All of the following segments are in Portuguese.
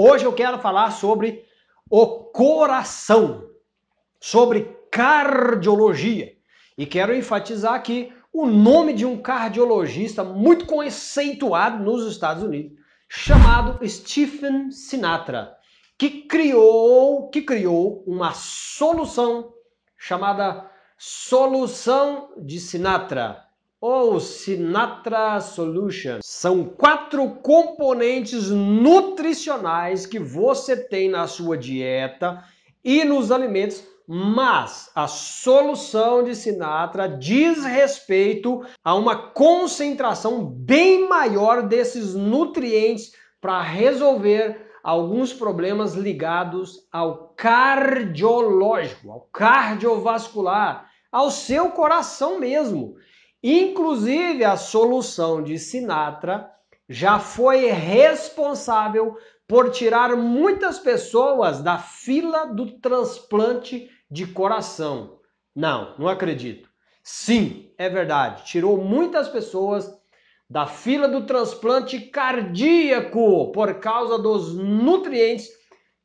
Hoje eu quero falar sobre o coração, sobre cardiologia. E quero enfatizar aqui o nome de um cardiologista muito conceituado nos Estados Unidos, chamado Stephen Sinatra, que criou, que criou uma solução chamada solução de Sinatra, ou Sinatra Solution. São quatro componentes nutricionais que você tem na sua dieta e nos alimentos, mas a solução de Sinatra diz respeito a uma concentração bem maior desses nutrientes para resolver alguns problemas ligados ao cardiológico, ao cardiovascular, ao seu coração mesmo. Inclusive, a solução de Sinatra já foi responsável por tirar muitas pessoas da fila do transplante de coração. Não, não acredito. Sim, é verdade. Tirou muitas pessoas da fila do transplante cardíaco por causa dos nutrientes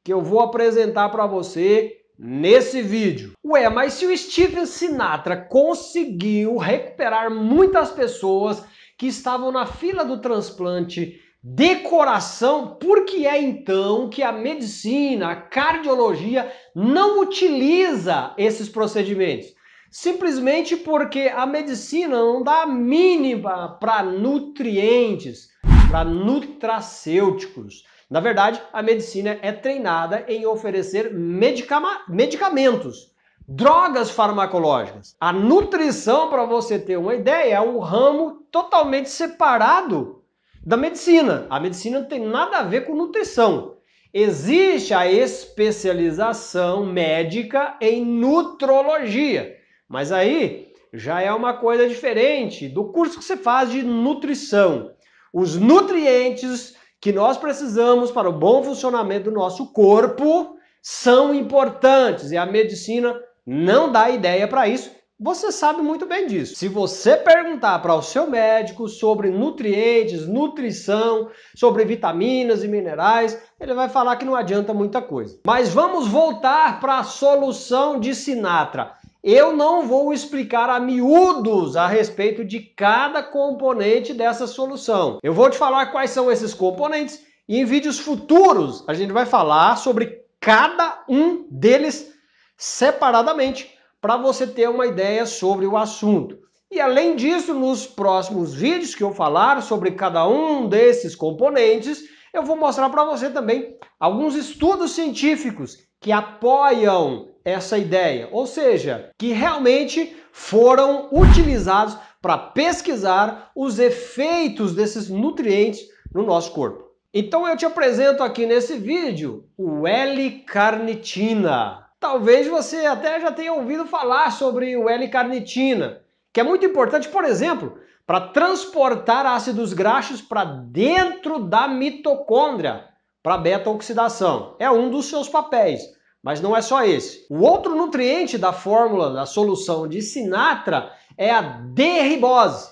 que eu vou apresentar para você nesse vídeo. Ué, mas se o Steven Sinatra conseguiu recuperar muitas pessoas que estavam na fila do transplante de coração, por que é então que a medicina, a cardiologia não utiliza esses procedimentos? Simplesmente porque a medicina não dá a mínima para nutrientes, para nutracêuticos. Na verdade, a medicina é treinada em oferecer medicamentos, drogas farmacológicas. A nutrição, para você ter uma ideia, é um ramo totalmente separado da medicina. A medicina não tem nada a ver com nutrição. Existe a especialização médica em nutrologia, mas aí já é uma coisa diferente do curso que você faz de nutrição. Os nutrientes que nós precisamos para o bom funcionamento do nosso corpo são importantes e a medicina não dá ideia para isso. Você sabe muito bem disso. Se você perguntar para o seu médico sobre nutrientes, nutrição, sobre vitaminas e minerais, ele vai falar que não adianta muita coisa. Mas vamos voltar para a solução de Sinatra. Eu não vou explicar a miúdos a respeito de cada componente dessa solução. Eu vou te falar quais são esses componentes e em vídeos futuros a gente vai falar sobre cada um deles separadamente para você ter uma ideia sobre o assunto. E além disso, nos próximos vídeos que eu falar sobre cada um desses componentes, eu vou mostrar para você também alguns estudos científicos que apoiam essa ideia, ou seja, que realmente foram utilizados para pesquisar os efeitos desses nutrientes no nosso corpo. Então eu te apresento aqui nesse vídeo o L-carnitina. Talvez você até já tenha ouvido falar sobre o L-carnitina, que é muito importante, por exemplo, para transportar ácidos graxos para dentro da mitocôndria, para beta-oxidação. É um dos seus papéis. Mas não é só esse. O outro nutriente da fórmula da solução de Sinatra é a D-ribose.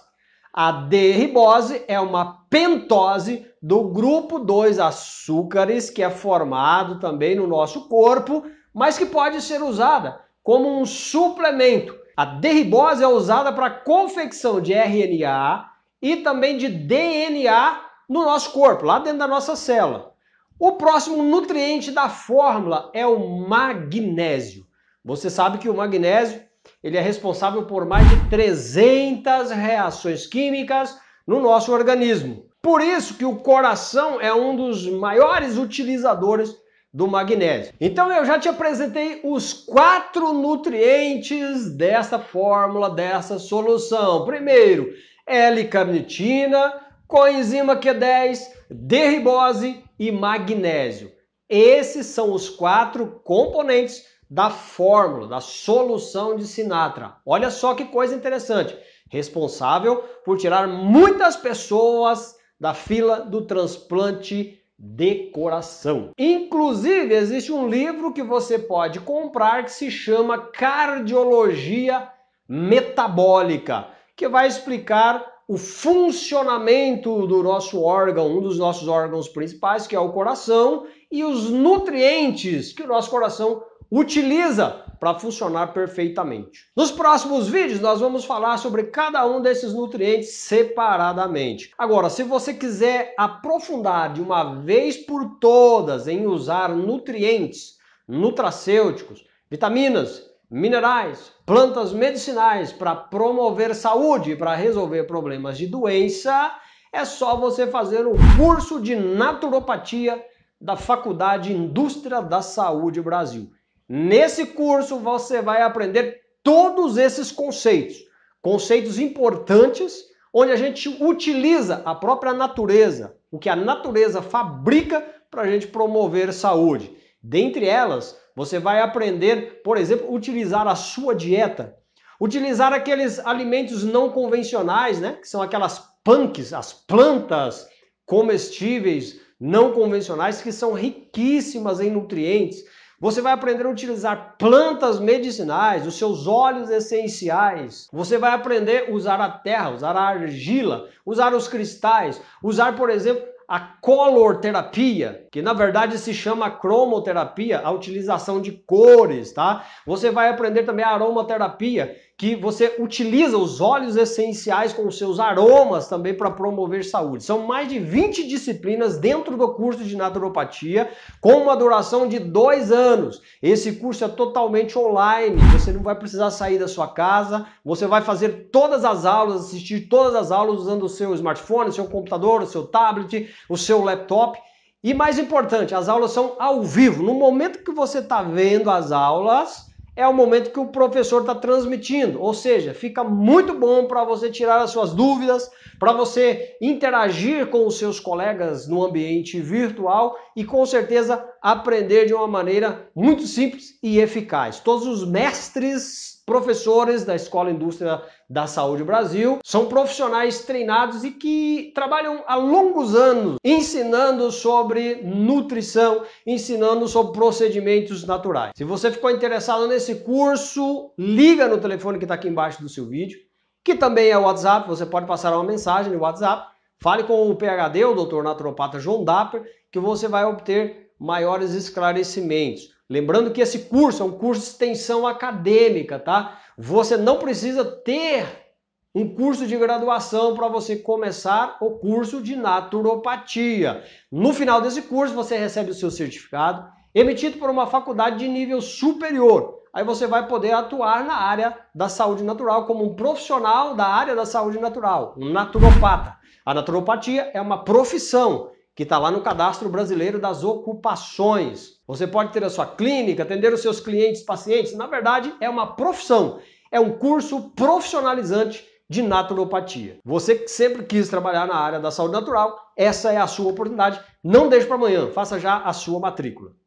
A D-ribose é uma pentose do grupo 2 açúcares que é formado também no nosso corpo, mas que pode ser usada como um suplemento. A D-ribose é usada para confecção de RNA e também de DNA no nosso corpo, lá dentro da nossa célula. O próximo nutriente da fórmula é o magnésio. Você sabe que o magnésio ele é responsável por mais de 300 reações químicas no nosso organismo. Por isso que o coração é um dos maiores utilizadores do magnésio. Então eu já te apresentei os quatro nutrientes dessa fórmula, dessa solução. Primeiro, L-carnitina, coenzima Q10, derribose e magnésio. Esses são os quatro componentes da fórmula, da solução de Sinatra. Olha só que coisa interessante. Responsável por tirar muitas pessoas da fila do transplante de coração. Inclusive, existe um livro que você pode comprar que se chama Cardiologia Metabólica, que vai explicar o funcionamento do nosso órgão, um dos nossos órgãos principais, que é o coração, e os nutrientes que o nosso coração utiliza para funcionar perfeitamente. Nos próximos vídeos nós vamos falar sobre cada um desses nutrientes separadamente. Agora, se você quiser aprofundar de uma vez por todas em usar nutrientes, nutracêuticos, vitaminas, minerais, plantas medicinais para promover saúde, para resolver problemas de doença, é só você fazer o um curso de naturopatia da Faculdade Indústria da Saúde Brasil. Nesse curso você vai aprender todos esses conceitos, conceitos importantes, onde a gente utiliza a própria natureza, o que a natureza fabrica para a gente promover saúde. Dentre elas, você vai aprender, por exemplo, utilizar a sua dieta, utilizar aqueles alimentos não convencionais, né? Que são aquelas punks, as plantas comestíveis não convencionais que são riquíssimas em nutrientes. Você vai aprender a utilizar plantas medicinais, os seus óleos essenciais. Você vai aprender a usar a terra, usar a argila, usar os cristais, usar, por exemplo, a colorterapia, que na verdade se chama cromoterapia, a utilização de cores, tá? Você vai aprender também a aromaterapia, que você utiliza os óleos essenciais com os seus aromas também para promover saúde. São mais de 20 disciplinas dentro do curso de naturopatia, com uma duração de dois anos. Esse curso é totalmente online, você não vai precisar sair da sua casa, você vai fazer todas as aulas, assistir todas as aulas usando o seu smartphone, o seu computador, o seu tablet, o seu laptop. E mais importante, as aulas são ao vivo. No momento que você está vendo as aulas, é o momento que o professor está transmitindo, ou seja, fica muito bom para você tirar as suas dúvidas, para você interagir com os seus colegas no ambiente virtual e com certeza aprender de uma maneira muito simples e eficaz. Todos os mestres professores da Escola Indústria da Saúde Brasil são profissionais treinados e que trabalham há longos anos ensinando sobre nutrição, ensinando sobre procedimentos naturais. Se você ficou interessado nesse curso, liga no telefone que está aqui embaixo do seu vídeo, que também é o WhatsApp, você pode passar uma mensagem no WhatsApp, fale com o PHD, o doutor naturopata João Dapper, que você vai obter maiores esclarecimentos. Lembrando que esse curso é um curso de extensão acadêmica, tá? Você não precisa ter um curso de graduação para você começar o curso de naturopatia. No final desse curso, você recebe o seu certificado emitido por uma faculdade de nível superior. Aí você vai poder atuar na área da saúde natural como um profissional da área da saúde natural, um naturopata. A naturopatia é uma profissão que está lá no Cadastro Brasileiro das Ocupações. Você pode ter a sua clínica, atender os seus clientes, pacientes. Na verdade, é uma profissão. É um curso profissionalizante de naturopatia. Você que sempre quis trabalhar na área da saúde natural, essa é a sua oportunidade. Não deixe para amanhã, faça já a sua matrícula.